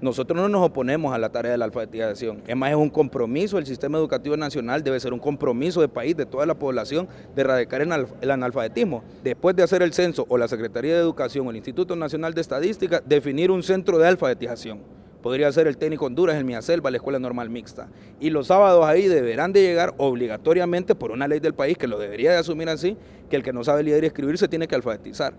Nosotros no nos oponemos a la tarea de la alfabetización, es más, es un compromiso, el sistema educativo nacional debe ser un compromiso de país, de toda la población, de erradicar el analfabetismo. Después de hacer el censo o la Secretaría de Educación o el Instituto Nacional de Estadística, definir un centro de alfabetización podría ser el técnico Honduras, el Selva, la Escuela Normal Mixta. Y los sábados ahí deberán de llegar obligatoriamente por una ley del país que lo debería de asumir así, que el que no sabe leer y escribir se tiene que alfabetizar.